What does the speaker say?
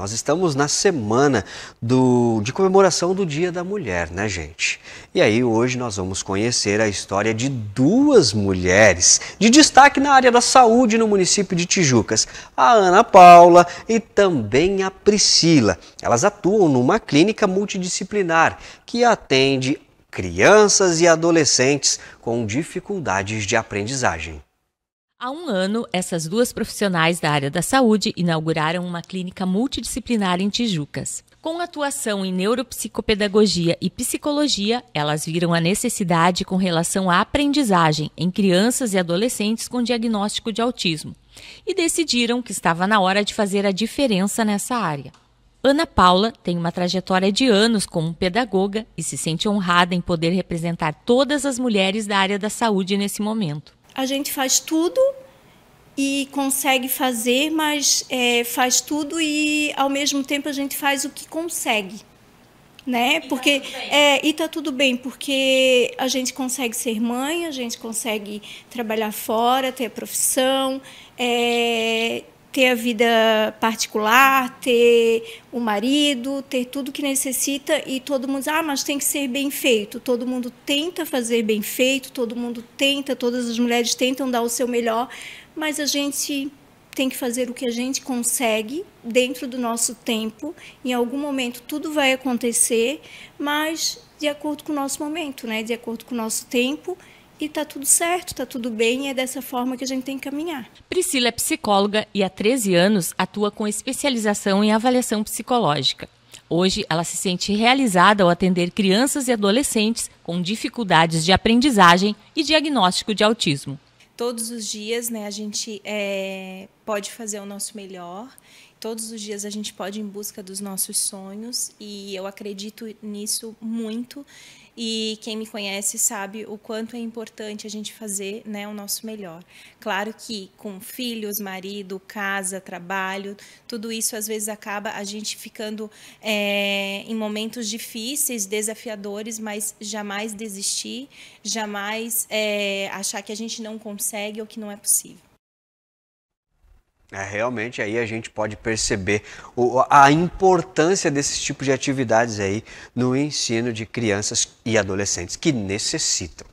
Nós estamos na semana do, de comemoração do Dia da Mulher, né, gente? E aí, hoje nós vamos conhecer a história de duas mulheres de destaque na área da saúde no município de Tijucas: a Ana Paula e também a Priscila. Elas atuam numa clínica multidisciplinar que atende crianças e adolescentes com dificuldades de aprendizagem. Há um ano, essas duas profissionais da área da saúde inauguraram uma clínica multidisciplinar em Tijucas. Com atuação em neuropsicopedagogia e psicologia, elas viram a necessidade com relação à aprendizagem em crianças e adolescentes com diagnóstico de autismo e decidiram que estava na hora de fazer a diferença nessa área. Ana Paula tem uma trajetória de anos como pedagoga e se sente honrada em poder representar todas as mulheres da área da saúde nesse momento a gente faz tudo e consegue fazer, mas é, faz tudo e ao mesmo tempo a gente faz o que consegue. Né? E tá porque tá é, e tá tudo bem, porque a gente consegue ser mãe, a gente consegue trabalhar fora, ter a profissão, é, ter a vida particular, ter o marido, ter tudo que necessita e todo mundo diz, ah, mas tem que ser bem feito. Todo mundo tenta fazer bem feito, todo mundo tenta, todas as mulheres tentam dar o seu melhor, mas a gente tem que fazer o que a gente consegue dentro do nosso tempo. Em algum momento tudo vai acontecer, mas de acordo com o nosso momento, né? De acordo com o nosso tempo e tá tudo certo, tá tudo bem, e é dessa forma que a gente tem que caminhar. Priscila é psicóloga e há 13 anos atua com especialização em avaliação psicológica. Hoje, ela se sente realizada ao atender crianças e adolescentes com dificuldades de aprendizagem e diagnóstico de autismo. Todos os dias, né, a gente é, pode fazer o nosso melhor. Todos os dias a gente pode ir em busca dos nossos sonhos e eu acredito nisso muito. E quem me conhece sabe o quanto é importante a gente fazer né, o nosso melhor. Claro que com filhos, marido, casa, trabalho, tudo isso às vezes acaba a gente ficando é, em momentos difíceis, desafiadores, mas jamais desistir, jamais é, achar que a gente não consegue ou que não é possível. É, realmente aí a gente pode perceber o, a importância desses tipos de atividades aí no ensino de crianças e adolescentes que necessitam.